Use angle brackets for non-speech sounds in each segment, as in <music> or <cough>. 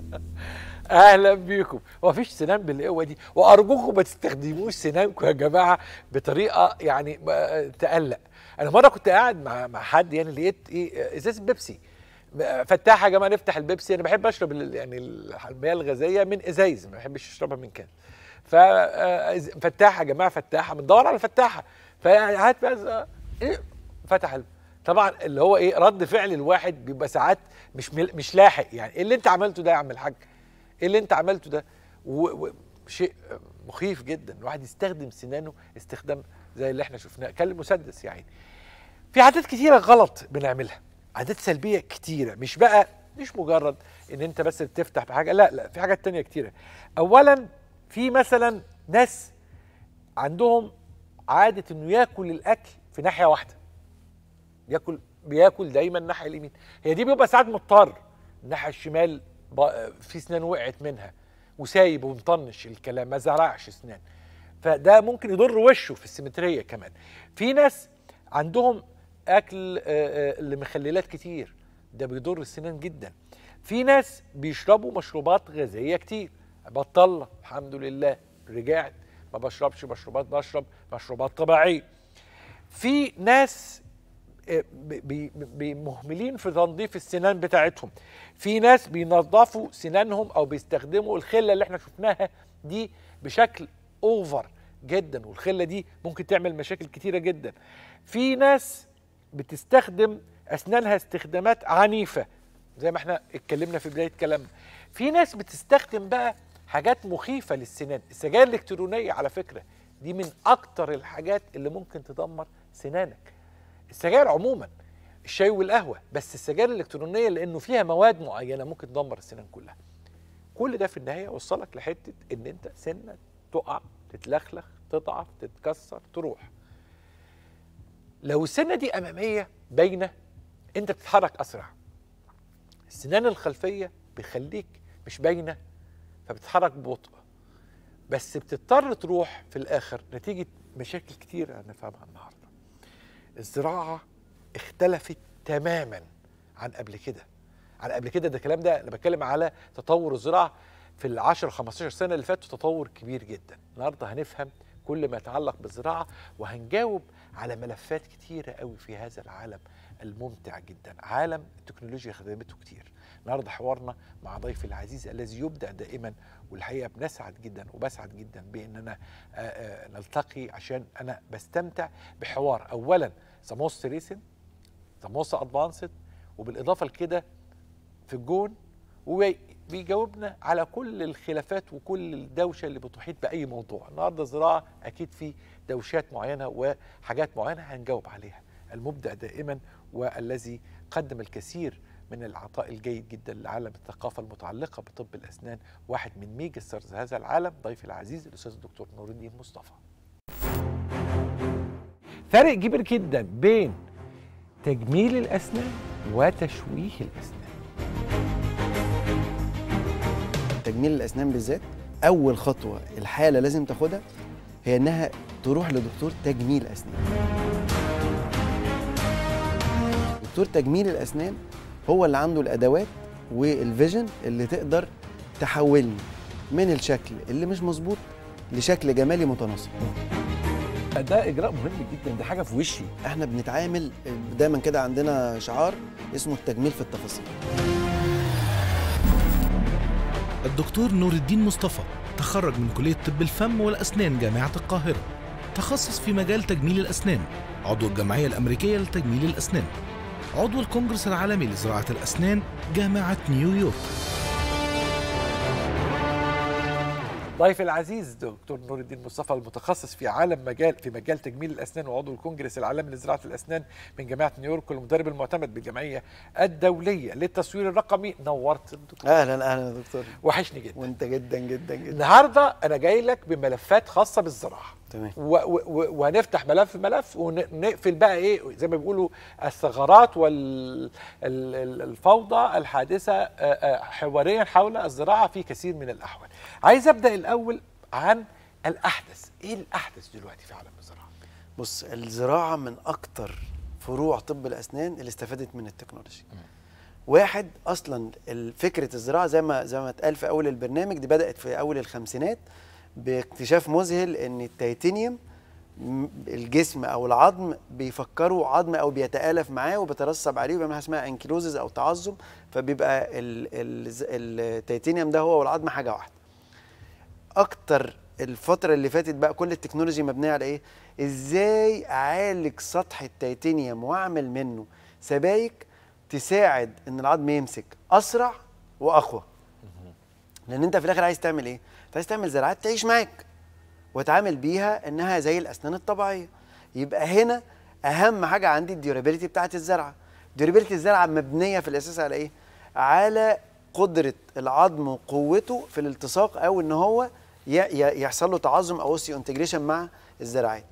<laughs> اهلا بيكم هو مفيش سنان بالقوه دي وارجوكم ما تستخدموش سنانكم يا جماعه بطريقه يعني تقلق انا مره كنت قاعد مع مع حد يعني لقيت ايه ازازه بيبسي فتاحه يا جماعه نفتح البيبسي انا بحب اشرب يعني المياه الغازيه من ازايز ما بحبش اشربها من كان ففتاحه آه، يا جماعه فتاحه بندور على فتاحه فقعدت بقى إيه، فتح طبعا اللي هو ايه رد فعل الواحد بيبقى ساعات مش مش لاحق يعني ايه اللي انت عملته ده يا عم الحاج ايه اللي انت عملته ده وشيء مخيف جدا الواحد يستخدم سنانه استخدام زي اللي احنا شفناه كان المسدس يعني في عادات كتيره غلط بنعملها عادات سلبيه كتيره مش بقى مش مجرد ان انت بس بتفتح بحاجه لا لا في حاجات تانية كتيره اولا في مثلا ناس عندهم عاده انه ياكل الاكل في ناحيه واحده بياكل بياكل دايما الناحيه اليمين هي دي بيبقى ساعات مضطر الناحيه الشمال في سنان وقعت منها وسايب ومطنش الكلام ما زرعش سنان فده ممكن يضر وشه في السيمتريه كمان في ناس عندهم اكل آه، آه، لمخللات كتير ده بيضر السنان جدا في ناس بيشربوا مشروبات غازيه كتير بطل الحمد لله رجعت ما بشربش مشروبات بشرب مشروبات طبيعيه في ناس مهملين في تنظيف السنان بتاعتهم في ناس بينظفوا سنانهم او بيستخدموا الخله اللي احنا شفناها دي بشكل اوفر جدا والخله دي ممكن تعمل مشاكل كتيره جدا في ناس بتستخدم اسنانها استخدامات عنيفه زي ما احنا اتكلمنا في بدايه كلامنا في ناس بتستخدم بقى حاجات مخيفه للسنان السجاير الالكترونيه على فكره دي من اكتر الحاجات اللي ممكن تدمر سنانك السجاير عموما الشاي والقهوه بس السجاير الالكترونيه لانه فيها مواد معينه ممكن تدمر السنان كلها كل ده في النهايه وصلك لحته ان انت سنه تقع تتلخلخ تضعف تتكسر تروح لو السنه دي اماميه باينه انت بتتحرك اسرع السنان الخلفيه بيخليك مش باينه فبتتحرك ببطء بس بتضطر تروح في الاخر نتيجه مشاكل كتير هنفهمها النهارده الزراعه اختلفت تماما عن قبل كده عن قبل كده ده الكلام ده انا بتكلم على تطور الزراعه في ال 10 15 سنه اللي فاتوا تطور كبير جدا النهارده هنفهم كل ما يتعلق بالزراعه وهنجاوب على ملفات كتيره قوي في هذا العالم الممتع جدا عالم التكنولوجيا خدمته كتير النهارده حوارنا مع ضيفي العزيز الذي يبدع دائما والحقيقه بنسعد جدا وبسعد جدا باننا آه، آه، نلتقي عشان انا بستمتع بحوار اولا ذا موست ريسنت ذا موست ادفانسد وبالاضافه لكده في الجون وبيجاوبنا على كل الخلافات وكل الدوشه اللي بتحيط باي موضوع النهارده الزراعه اكيد في دوشات معينه وحاجات معينه هنجاوب عليها المبدع دائما والذي قدم الكثير من العطاء الجيد جدا لعالم الثقافة المتعلقة بطب الأسنان واحد من ميجسترز هذا العالم ضيف العزيز الأستاذ الدكتور نور الدين مصطفى فرق كبير جدا بين تجميل الاسنان وتشويه الاسنان تجميل الاسنان بالذات اول خطوه الحاله لازم تاخدها هي انها تروح لدكتور تجميل اسنان دكتور تجميل الاسنان هو اللي عنده الادوات والفيجن اللي تقدر تحولني من الشكل اللي مش مظبوط لشكل جمالي متناسق ده اجراء مهم جدا دي حاجه في وشي احنا بنتعامل دايما كده عندنا شعار اسمه التجميل في التفاصيل الدكتور نور الدين مصطفى تخرج من كليه طب الفم والاسنان جامعه القاهره تخصص في مجال تجميل الاسنان عضو الجمعيه الامريكيه لتجميل الاسنان عضو الكونجرس العالمي لزراعه الاسنان جامعه نيويورك ضيف العزيز دكتور نور الدين مصطفى المتخصص في عالم مجال في مجال تجميل الاسنان وعضو الكونجرس العالمي لزراعه الاسنان من جامعه نيويورك والمدرب المعتمد بالجمعيه الدوليه للتصوير الرقمي نورت الدكتور اهلا اهلا دكتور وحشني جدا وانت جدا جدا جدا النهارده انا جاي لك بملفات خاصه بالزراعه تمام وهنفتح ملف ملف ونقفل بقى ايه زي ما بيقولوا الثغرات والفوضى الحادثه آه، آه، حواريا حول الزراعه في كثير من الاحوال. عايز ابدا الاول عن الاحدث، ايه الاحدث دلوقتي في عالم الزراعه؟ بص الزراعه من اكثر فروع طب الاسنان اللي استفادت من التكنولوجيا. واحد اصلا فكره الزراعه زي ما زي ما اتقال في اول البرنامج دي بدات في اول الخمسينات باكتشاف مذهل ان التيتانيوم الجسم او العظم بيفكروا عظم او بيتالف معاه وبترسب عليه وبيعمل حاجه اسمها انكلوزز او تعظم فبيبقى التيتانيوم ده هو والعظم حاجه واحده. اكتر الفتره اللي فاتت بقى كل التكنولوجي مبنيه على ايه؟ ازاي اعالج سطح التيتانيوم واعمل منه سبايك تساعد ان العظم يمسك اسرع واقوى. لان انت في الاخر عايز تعمل ايه؟ انت عايز تعمل زراعات تعيش معاك وتعامل بيها انها زي الاسنان الطبيعيه يبقى هنا اهم حاجه عندي الديورابيلتي بتاعه الزرعه ديورابيلتي الزرعه مبنيه في الاساس على ايه على قدره العظم وقوته في الالتصاق او ان هو يحصل له تعظم او اوسيو انتجريشن مع الزراعات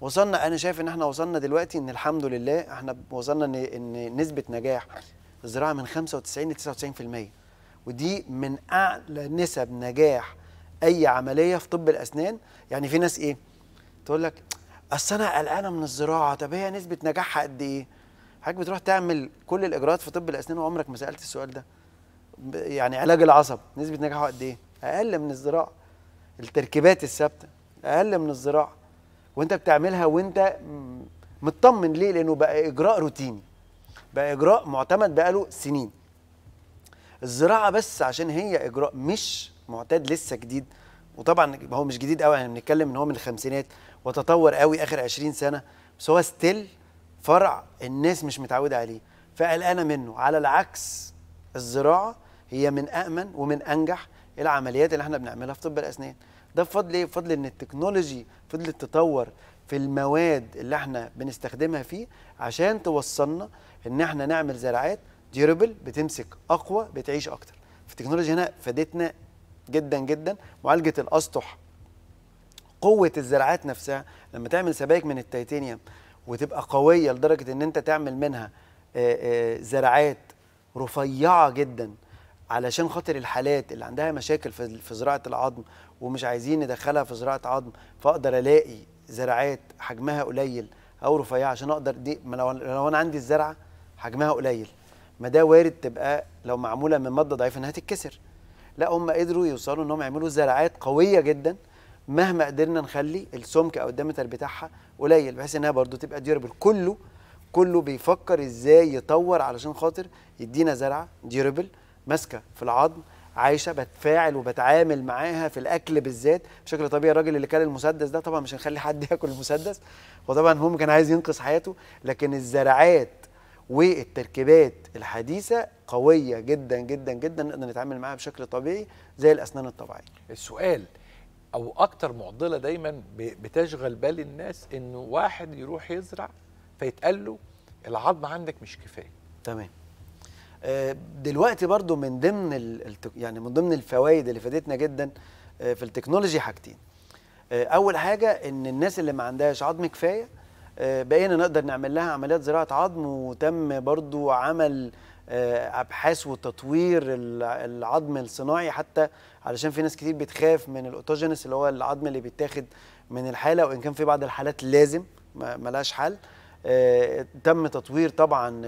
وصلنا انا شايف ان احنا وصلنا دلوقتي ان الحمد لله احنا وصلنا ان ان نسبه نجاح الزراعه من 95 ل 99% ودي من اعلى نسب نجاح اي عمليه في طب الاسنان يعني في ناس ايه تقول لك اصل انا قلقانه من الزراعه طب هي نسبه نجاحها قد ايه حضرتك بتروح تعمل كل الاجراءات في طب الاسنان وعمرك ما سالت السؤال ده يعني علاج العصب نسبه نجاحه قد ايه اقل من الزراعه التركيبات الثابته اقل من الزراعه وانت بتعملها وانت مطمن ليه لانه بقى اجراء روتيني بقى اجراء معتمد بقاله سنين الزراعه بس عشان هي اجراء مش معتاد لسه جديد وطبعا هو مش جديد قوي يعني بنتكلم ان هو من الخمسينات وتطور قوي اخر 20 سنه بس هو ستيل فرع الناس مش متعوده عليه فقلقانه منه على العكس الزراعه هي من امن ومن انجح العمليات اللي احنا بنعملها في طب الاسنان ده بفضل ايه بفضل ان التكنولوجي فضلت تطور في المواد اللي احنا بنستخدمها فيه عشان توصلنا ان احنا نعمل زراعات ديوربل بتمسك اقوى بتعيش اكتر فالتكنولوجيا هنا فادتنا جدا جدا معالجه الاسطح قوه الزراعات نفسها لما تعمل سبائك من التيتانيوم وتبقى قويه لدرجه ان انت تعمل منها زراعات رفيعه جدا علشان خاطر الحالات اللي عندها مشاكل في زراعه العظم ومش عايزين ندخلها في زراعه عظم فاقدر الاقي زراعات حجمها قليل او رفيعه عشان اقدر دي لو, لو انا عندي الزرعه حجمها قليل ما ده وارد تبقى لو معموله من ماده ضعيفه انها تتكسر لا هم قدروا يوصلوا انهم يعملوا زراعات قويه جدا مهما قدرنا نخلي السمك او الدمتر بتاعها قليل بحيث انها برضو تبقى ديوربل كله كله بيفكر ازاي يطور علشان خاطر يدينا زرعه ديوربل ماسكه في العظم عايشه بتفاعل وبتعامل معاها في الاكل بالذات بشكل طبيعي الراجل اللي كان المسدس ده طبعا مش هنخلي حد <laughs> ياكل المسدس هو طبعا هو كان عايز ينقذ حياته لكن الزرعات والتركيبات الحديثه قويه جدا جدا جدا نقدر نتعامل معاها بشكل طبيعي زي الاسنان الطبيعيه. السؤال او اكتر معضله دايما بتشغل بال الناس انه واحد يروح يزرع فيتقال له العظم عندك مش كفايه. تمام. آه، دلوقتي برضو من ضمن يعني من ضمن الفوائد اللي فادتنا جدا آه، في التكنولوجي حاجتين. آه، اول حاجه ان الناس اللي ما عندهاش عظم كفايه آه، بقينا نقدر نعمل لها عمليات زراعه عظم وتم برضو عمل آه، ابحاث وتطوير العظم الصناعي حتى علشان في ناس كتير بتخاف من الاوتوجينس اللي هو العظم اللي بيتاخد من الحاله وان كان في بعض الحالات لازم ملهاش حل آه، تم تطوير طبعا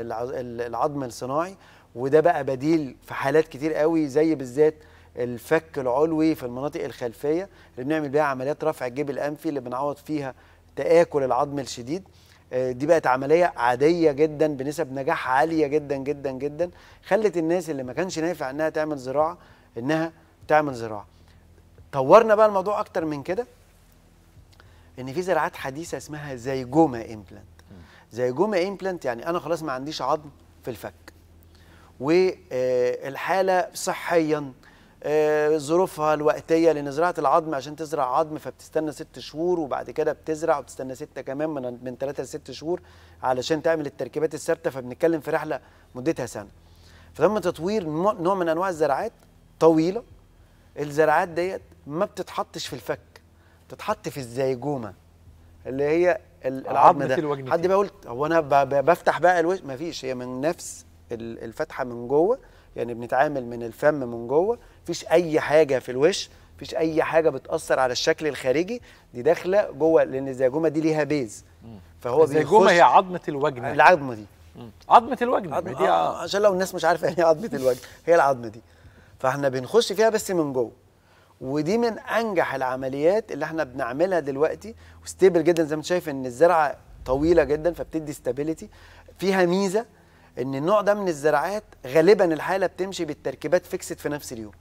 العظم الصناعي وده بقى بديل في حالات كتير قوي زي بالذات الفك العلوي في المناطق الخلفيه اللي بنعمل بيها عمليات رفع الجيب الانفي اللي بنعوض فيها تآكل العظم الشديد آه، دي بقت عملية عادية جدا بنسب نجاح عالية جدا جدا جدا خلت الناس اللي ما كانش نافع انها تعمل زراعة انها تعمل زراعة طورنا بقى الموضوع اكتر من كده ان في زراعات حديثة اسمها زيجوما امبلانت زيجوما امبلانت يعني انا خلاص ما عنديش عظم في الفك والحالة آه، صحيا آه، ظروفها الوقتيه لان زراعه العظم عشان تزرع عظم فبتستنى ست شهور وبعد كده بتزرع وبتستنى سته كمان من من ثلاثه لست شهور علشان تعمل التركيبات الثابته فبنتكلم في رحله مدتها سنه. فتم تطوير نوع من انواع الزراعات طويله الزراعات ديت ما بتتحطش في الفك بتتحط في الزيجومه اللي هي آه، العظم ده حد بقى قلت هو انا بفتح بقى الوش مفيش هي من نفس الفتحه من جوه يعني بنتعامل من الفم من جوه مفيش اي حاجه في الوش مفيش اي حاجه بتاثر على الشكل الخارجي دي داخله جوه لان الزيجومه دي ليها بيز فهو الزيجومه هي عظمه الوجنه العظمه دي عظمه الوجنه عظم... دي آه،, آه. عشان لو الناس مش عارفه يعني إيه عظمه الوجن هي العظمه دي فاحنا بنخش فيها بس من جوه ودي من انجح العمليات اللي احنا بنعملها دلوقتي وستيبل جدا زي ما انت شايف ان الزرعه طويله جدا فبتدي ستابيليتي فيها ميزه ان النوع ده من الزراعات غالبا الحاله بتمشي بالتركيبات فيكسد في نفس اليوم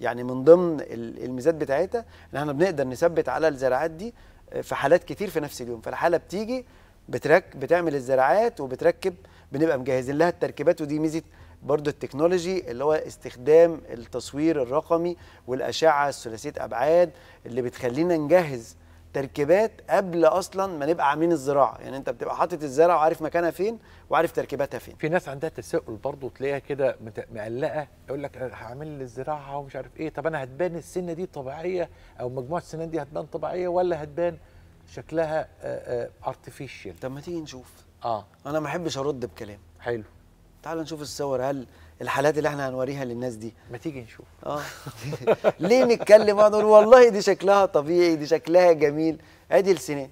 يعني من ضمن الميزات بتاعتها ان احنا بنقدر نثبت على الزراعات دي آه، في حالات كتير في نفس اليوم فالحاله بتيجي بترك بتعمل الزراعات وبتركب بنبقى مجهزين لها التركيبات ودي ميزه برضو التكنولوجي اللي هو استخدام التصوير الرقمي والاشعه الثلاثيه ابعاد اللي بتخلينا نجهز تركيبات قبل اصلا ما نبقى عاملين الزراعه يعني انت بتبقى حاطط الزرع وعارف مكانها فين وعارف تركيباتها فين في ناس عندها تساؤل برضه تلاقيها كده مقلقه يقول لك هعمل لي الزراعه ومش عارف ايه طب انا هتبان السنه دي طبيعيه او مجموعه السنين دي هتبان طبيعيه ولا هتبان شكلها ارتفيشال آه، آه، طب ما تيجي نشوف اه انا ما احبش ارد بكلام حلو تعال نشوف الصور هل الحالات اللي احنا هنوريها للناس دي ما تيجي نشوف اه <laughs> ليه نتكلم نقول والله دي شكلها طبيعي دي شكلها جميل ادي السنين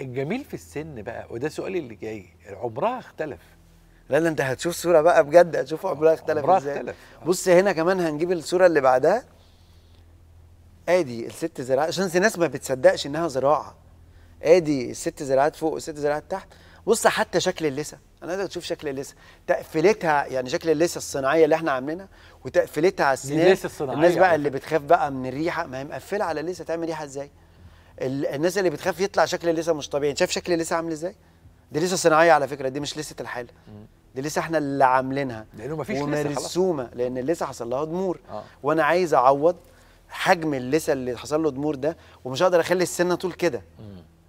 الجميل في السن بقى وده سؤالي اللي جاي عمرها اختلف لا لا انت هتشوف صوره بقى بجد هتشوف عمرها اختلف عمرها ازاي اختلف بص هنا كمان هنجيب الصوره اللي بعدها ادي الست زراعات عشان الناس ما بتصدقش انها زراعه ادي الست زراعات فوق والست زراعات تحت بص حتى شكل اللثه انا عايزك تشوف شكل اللسه تقفلتها يعني شكل اللسه الصناعيه اللي احنا عاملينها وتقفلتها على السنان الناس بقى اللي بتخاف بقى من الريحه ما هي مقفله على اللسه تعمل ريحه ازاي الناس اللي بتخاف يطلع شكل اللسه مش طبيعي شايف شكل اللسه عامل ازاي دي لسه صناعيه على فكره دي مش لسه الحاله دي لسه احنا اللي عاملينها لانه مفيش ومرسومه لان اللسه حصل لها ضمور آه. وانا عايز اعوض حجم اللسه اللي حصل له ضمور ده ومش هقدر اخلي السنه طول كده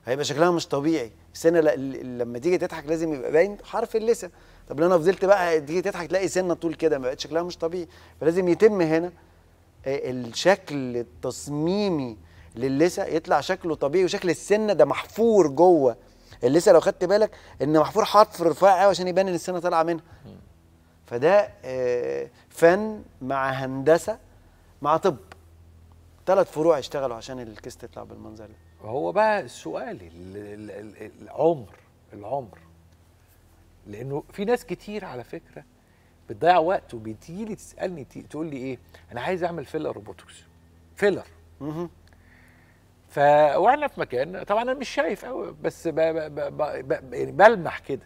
هيبقى شكلها مش طبيعي السنه لما تيجي تضحك لازم يبقى باين حرف اللسه طب لو انا فضلت بقى تيجي تضحك تلاقي سنه طول كده ما بقتش شكلها مش طبيعي فلازم يتم هنا آه، الشكل التصميمي للسه يطلع شكله طبيعي وشكل السنه ده محفور جوه اللسه لو خدت بالك ان محفور حرف رفيع قوي عشان يبان ان السنه طالعه منها فده آه، فن مع هندسه مع طب ثلاث فروع اشتغلوا عشان الكيس تطلع بالمنظر ده هو بقى السؤال العمر العمر لانه في ناس كتير على فكره بتضيع وقت وبتيجي تسالني تقول لي ايه انا عايز اعمل فيلر روبوتكس فيلر ف واحنا في مكان طبعا انا مش شايف قوي بس ب... ب... ب... ب... يعني بلمح كده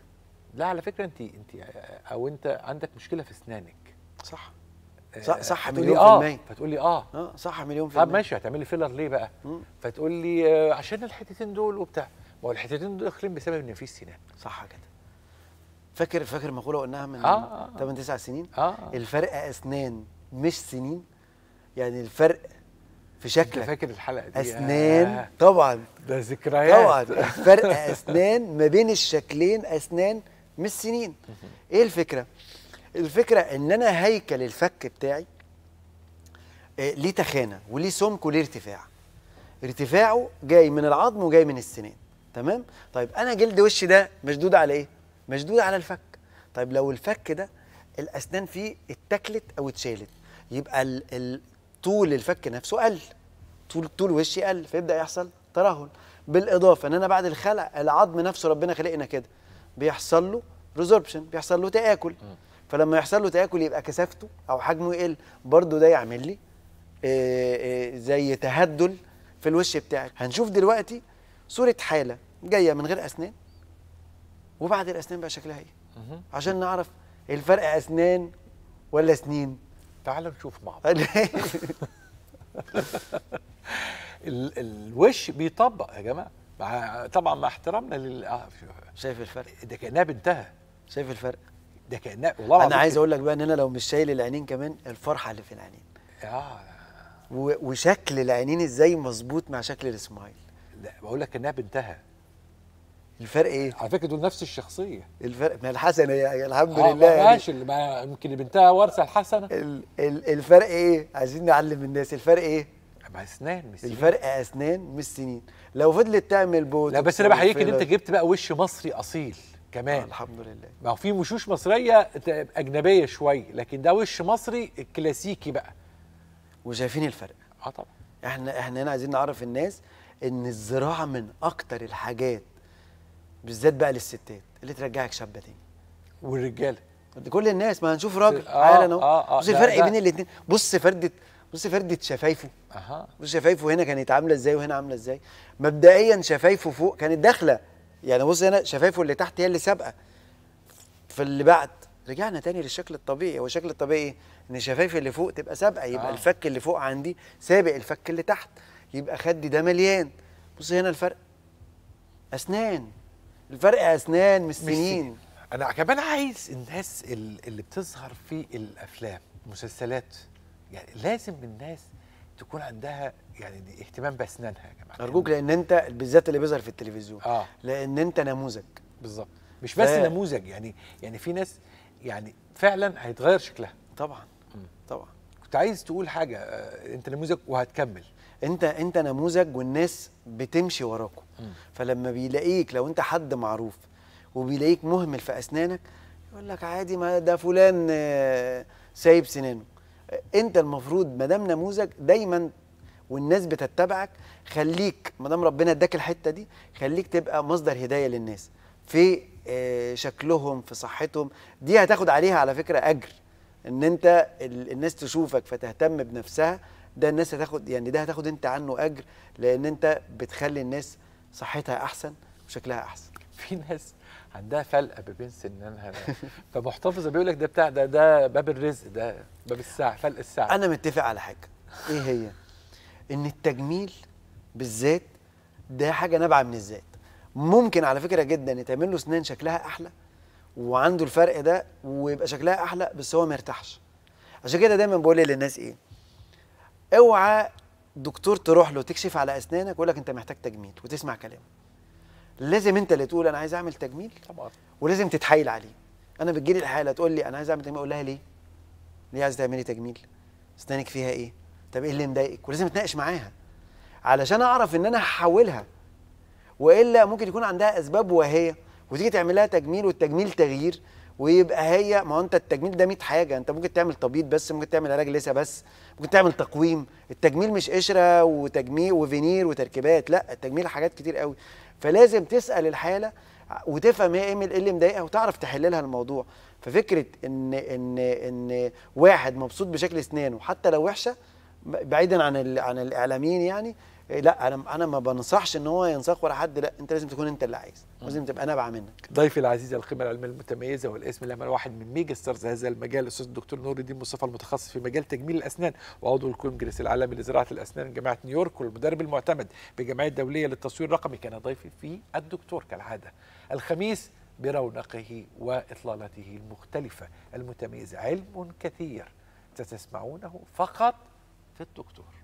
لا على فكره انت انت او انت عندك مشكله في اسنانك صح آه، صح مليون آه. في المية فتقول لي آه. اه اه صح مليون في المية طب ماشي هتعمل لي فيلر ليه بقى؟ مم. فتقول لي آه عشان الحتتين دول وبتاع ما هو الحتتين دول داخلين بسبب ان في سنان صح كده فاكر فاكر مقوله قلناها من آه 8 آه، 9 سنين آه. الفرق اسنان مش سنين يعني الفرق في شكلك فاكر الحلقه دي اسنان آه. طبعا ده ذكريات طبعا الفرق <laughs> اسنان ما بين الشكلين اسنان مش سنين ايه الفكره الفكره ان انا هيكل الفك بتاعي آه، ليه تخانه وليه سمك وليه ارتفاع ارتفاعه جاي من العظم وجاي من السنين تمام طيب انا جلد وشي ده مشدود على ايه مشدود على الفك طيب لو الفك ده الاسنان فيه اتكلت او اتشالت يبقى ال ال طول الفك نفسه قل طول طول وشي قل فيبدا يحصل ترهل بالاضافه ان انا بعد الخلع العظم نفسه ربنا خلقنا كده بيحصل له ريزوربشن بيحصل له تاكل فلما يحصل له تاكل يبقى كثافته او حجمه يقل برضه ده يعمل لي آه، آه، زي تهدل في الوش بتاعك هنشوف دلوقتي صوره حاله جايه من غير اسنان وبعد الاسنان بقى شكلها ايه عشان نعرف الفرق اسنان ولا سنين تعال نشوف مع بعض <laughs> الوش بيطبق يا جماعه مع طبعا مع احترامنا لل آه، شايف الفرق ده كانها بنتها شايف الفرق ده كان والله انا عايز اقول لك بقى ان انا لو مش شايل العينين كمان الفرحه اللي في العينين اه وشكل العينين ازاي مظبوط مع شكل السمايل لا بقول لك انها بنتها الفرق ايه؟ على فكره دول نفس الشخصيه الفرق ما الحسنه يا الحمد آه لله ماشي ما يمكن بنتها ورثه الحسنه ال ال الفرق ايه؟ عايزين نعلم الناس الفرق ايه؟ اسنان مش سنين الفرق اسنان مش سنين لو فضلت تعمل بوت لا بس انا بحييك ان انت جبت بقى وش مصري اصيل كمان الحمد لله ما هو في وشوش مصريه اجنبيه شوي لكن ده وش مصري كلاسيكي بقى وشايفين الفرق اه طبعا احنا احنا هنا عايزين نعرف الناس ان الزراعه من اكتر الحاجات بالذات بقى للستات اللي ترجعك شابه تاني والرجاله كل الناس ما هنشوف راجل آه، تعالى آه اهو آه آه بص الفرق بين الاثنين بص فرده بص فرده شفايفه اها بص شفايفه هنا كانت عامله ازاي وهنا عامله ازاي مبدئيا شفايفه فوق كانت داخله يعني بص هنا شفايفه اللي تحت هي اللي سابقه فاللي بعد رجعنا تاني للشكل الطبيعي هو الشكل الطبيعي ان شفافي اللي فوق تبقى سابقه يبقى آه. الفك اللي فوق عندي سابق الفك اللي تحت يبقى خدي ده مليان بص هنا الفرق اسنان الفرق اسنان مش سنين انا كمان عايز الناس اللي بتظهر في الافلام مسلسلات يعني لازم الناس تكون عندها يعني دي اهتمام باسنانها يا جماعه ارجوك لان انت بالذات اللي بيظهر في التلفزيون آه. لان انت نموذج بالظبط مش بس ف... نموذج يعني يعني في ناس يعني فعلا هيتغير شكلها طبعا م. طبعا كنت عايز تقول حاجه آه، انت نموذج وهتكمل انت انت نموذج والناس بتمشي وراكم فلما بيلاقيك لو انت حد معروف وبيلاقيك مهمل في اسنانك يقول لك عادي ما ده فلان آه، سايب سنانه انت المفروض ما دام نموذج دايما والناس بتتبعك خليك ما دام ربنا اداك الحته دي خليك تبقى مصدر هدايه للناس في آه، شكلهم في صحتهم دي هتاخد عليها على فكره اجر ان انت الناس تشوفك فتهتم بنفسها ده الناس هتاخد يعني ده هتاخد انت عنه اجر لان انت بتخلي الناس صحتها احسن وشكلها احسن في ناس عندها فلقه بين سنانها <laughs> فمحتفظه بيقول لك ده بتاع ده ده باب الرزق ده باب الساعه فلق الساعه انا متفق على حاجه ايه هي؟ ان التجميل بالذات ده حاجه نابعه من الذات ممكن على فكره جدا يتعمل له سنان شكلها احلى وعنده الفرق ده ويبقى شكلها احلى بس هو ما يرتاحش عشان كده دايما بقول للناس ايه اوعى دكتور تروح له تكشف على اسنانك ويقول لك انت محتاج تجميل وتسمع كلامه لازم انت اللي تقول انا عايز اعمل تجميل طبعا ولازم تتحايل عليه انا بتجيلي الحاله تقول لي انا عايز اعمل تجميل اقول لها ليه ليه عايز تعملي تجميل اسنانك فيها ايه طب ايه اللي مضايقك ولازم اتناقش معاها علشان اعرف ان انا هحولها والا ممكن يكون عندها اسباب وهي وتيجي تعمل لها تجميل والتجميل تغيير ويبقى هي ما هو انت التجميل ده 100 حاجه انت ممكن تعمل تبييض بس ممكن تعمل علاج لسه بس ممكن تعمل تقويم التجميل مش قشره وتجميل وفينير وتركيبات لا التجميل حاجات كتير قوي فلازم تسال الحاله وتفهم هي ايه اللي مضايقها وتعرف تحل لها الموضوع ففكره ان ان ان واحد مبسوط بشكل اسنانه حتى لو وحشه بعيدا عن عن الاعلاميين يعني إيه، لا انا انا ما بنصحش ان هو ينصح ولا حد لا انت لازم تكون انت اللي عايز لازم تبقى نابعه منك ضيفي العزيز القيمه العلميه المتميزه والاسم الامل واحد من ميجا ستارز هذا المجال الاستاذ الدكتور نور الدين مصطفى المتخصص في مجال تجميل الاسنان وعضو الكونجرس العالمي لزراعه الاسنان جامعه نيويورك والمدرب المعتمد بجمعيه الدوليه للتصوير الرقمي كان ضيفي في الدكتور كالعاده الخميس برونقه واطلالته المختلفه المتميزه علم كثير ستسمعونه فقط في الدكتور